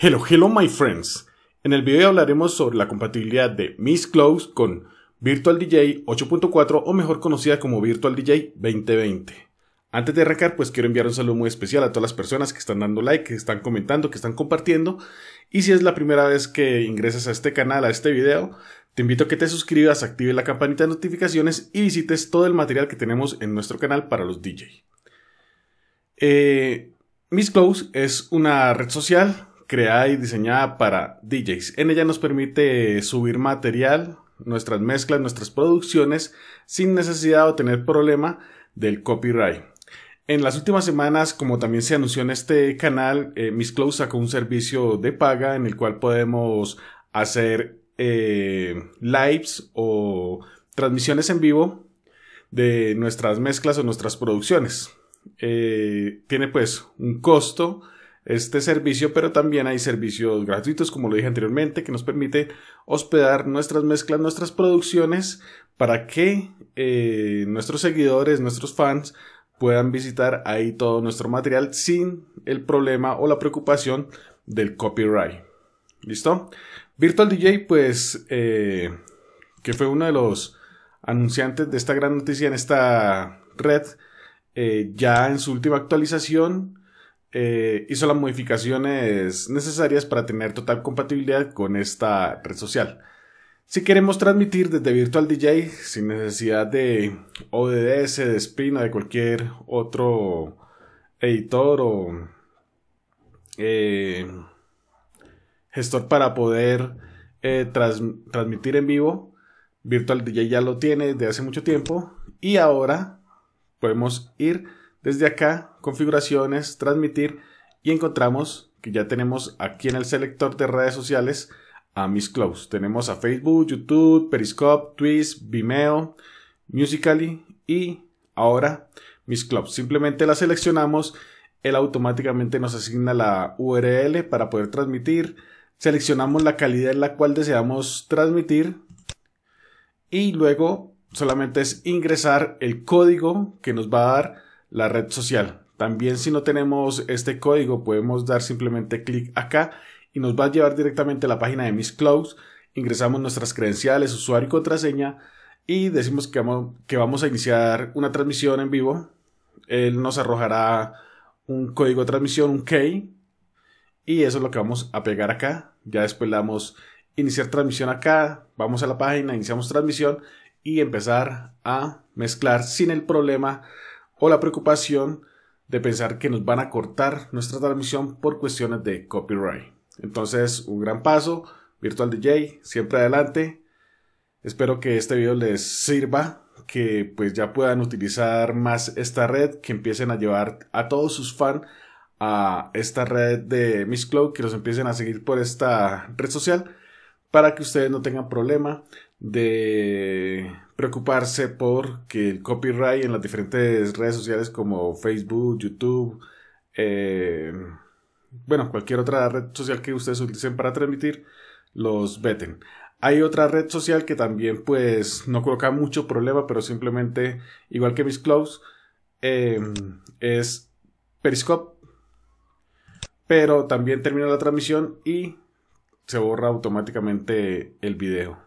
Hello, hello my friends. En el video hablaremos sobre la compatibilidad de Miss Close con Virtual DJ 8.4 o mejor conocida como Virtual DJ 2020. Antes de arrancar, pues quiero enviar un saludo muy especial a todas las personas que están dando like, que están comentando, que están compartiendo. Y si es la primera vez que ingresas a este canal, a este video, te invito a que te suscribas, active la campanita de notificaciones y visites todo el material que tenemos en nuestro canal para los DJ. Eh, Miss Close es una red social creada y diseñada para DJs. En ella nos permite subir material, nuestras mezclas, nuestras producciones, sin necesidad o tener problema del copyright. En las últimas semanas, como también se anunció en este canal, eh, Miss Close sacó un servicio de paga en el cual podemos hacer eh, lives o transmisiones en vivo de nuestras mezclas o nuestras producciones. Eh, tiene pues un costo este servicio, pero también hay servicios gratuitos, como lo dije anteriormente, que nos permite hospedar nuestras mezclas, nuestras producciones, para que eh, nuestros seguidores, nuestros fans, puedan visitar ahí todo nuestro material sin el problema o la preocupación del copyright. ¿Listo? Virtual DJ, pues, eh, que fue uno de los anunciantes de esta gran noticia en esta red, eh, ya en su última actualización eh, hizo las modificaciones necesarias para tener total compatibilidad con esta red social. Si queremos transmitir desde Virtual DJ sin necesidad de ODS, de Spina, o de cualquier otro editor o eh, gestor para poder eh, transmitir en vivo, Virtual DJ ya lo tiene desde hace mucho tiempo y ahora podemos ir desde acá, configuraciones, transmitir y encontramos que ya tenemos aquí en el selector de redes sociales a Miss close. Tenemos a Facebook, YouTube, Periscope, Twist, Vimeo, Musically y ahora Miss clubs. Simplemente la seleccionamos, él automáticamente nos asigna la URL para poder transmitir. Seleccionamos la calidad en la cual deseamos transmitir y luego solamente es ingresar el código que nos va a dar la red social. También si no tenemos este código podemos dar simplemente clic acá y nos va a llevar directamente a la página de Miss clouds Ingresamos nuestras credenciales, usuario y contraseña y decimos que vamos, que vamos a iniciar una transmisión en vivo. Él nos arrojará un código de transmisión, un key. Y eso es lo que vamos a pegar acá. Ya después le damos iniciar transmisión acá. Vamos a la página, iniciamos transmisión y empezar a mezclar sin el problema o la preocupación de pensar que nos van a cortar nuestra transmisión por cuestiones de copyright. Entonces, un gran paso, Virtual DJ, siempre adelante. Espero que este video les sirva, que pues ya puedan utilizar más esta red, que empiecen a llevar a todos sus fans a esta red de Miss Cloud, que los empiecen a seguir por esta red social, para que ustedes no tengan problema de preocuparse por que el copyright en las diferentes redes sociales como Facebook, YouTube, eh, bueno, cualquier otra red social que ustedes utilicen para transmitir, los veten. Hay otra red social que también pues no coloca mucho problema, pero simplemente, igual que Miss Close, em, es Periscope. Pero también termina la transmisión y se borra automáticamente el video.